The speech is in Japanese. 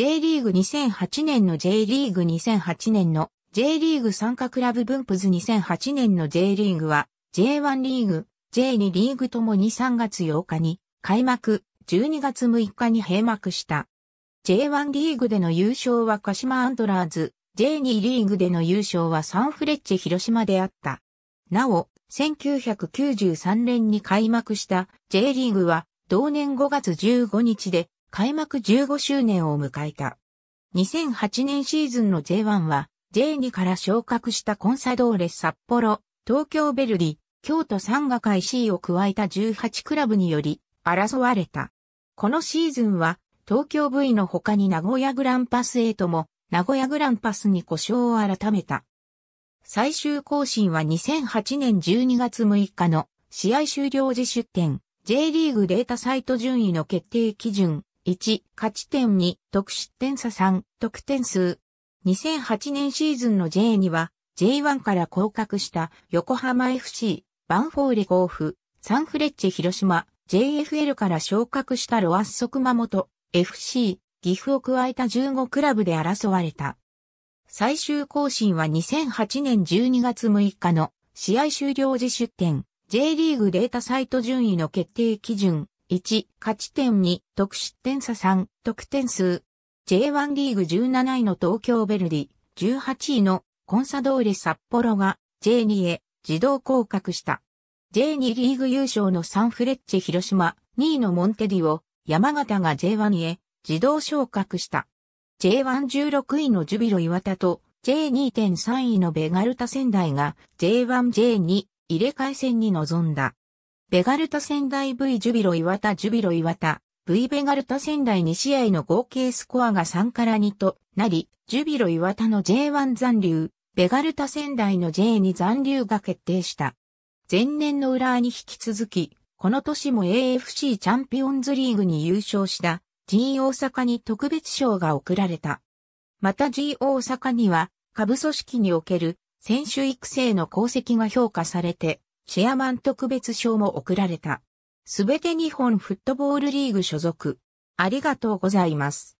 J リーグ2008年の J リーグ2008年の J リーグ参加クラブ分布図2008年の J リーグは J1 リーグ、J2 リーグともに3月8日に開幕、12月6日に閉幕した。J1 リーグでの優勝は鹿島アントラーズ、J2 リーグでの優勝はサンフレッチェ広島であった。なお、1993年に開幕した J リーグは同年5月15日で開幕15周年を迎えた。2008年シーズンの J1 は J2 から昇格したコンサドーレ札幌、東京ベルディ、京都サンガカ c を加えた18クラブにより争われた。このシーズンは東京 V の他に名古屋グランパス A とも名古屋グランパスに故障を改めた。最終更新は2008年12月6日の試合終了時出展 J リーグデータサイト順位の決定基準1、勝ち点2、得失点差3、得点数。2008年シーズンの J には、J1 から降格した横浜 FC、バンフォーレ甲府、サンフレッチェ広島、JFL から昇格したロアッソ熊本、FC、岐阜を加えた15クラブで争われた。最終更新は2008年12月6日の試合終了時出展 J リーグデータサイト順位の決定基準1、勝ち点2、得失点差3、得点数。J1 リーグ17位の東京ベルディ、18位のコンサドーレ札幌が J2 へ自動降格した。J2 リーグ優勝のサンフレッチェ広島、2位のモンテディを山形が J1 へ自動昇格した。J116 位のジュビロ岩田と J2.3 位のベガルタ仙台が J1J2 入れ替え戦に臨んだ。ベガルタ仙台 V ジュビロ岩田ジュビロ岩田 V ベガルタ仙台2試合の合計スコアが3から2となり、ジュビロ岩田の J1 残留、ベガルタ仙台の J2 残留が決定した。前年の裏に引き続き、この年も AFC チャンピオンズリーグに優勝した G 大阪に特別賞が贈られた。また G 大阪には、下部組織における選手育成の功績が評価されて、チェアマン特別賞も贈られた。すべて日本フットボールリーグ所属。ありがとうございます。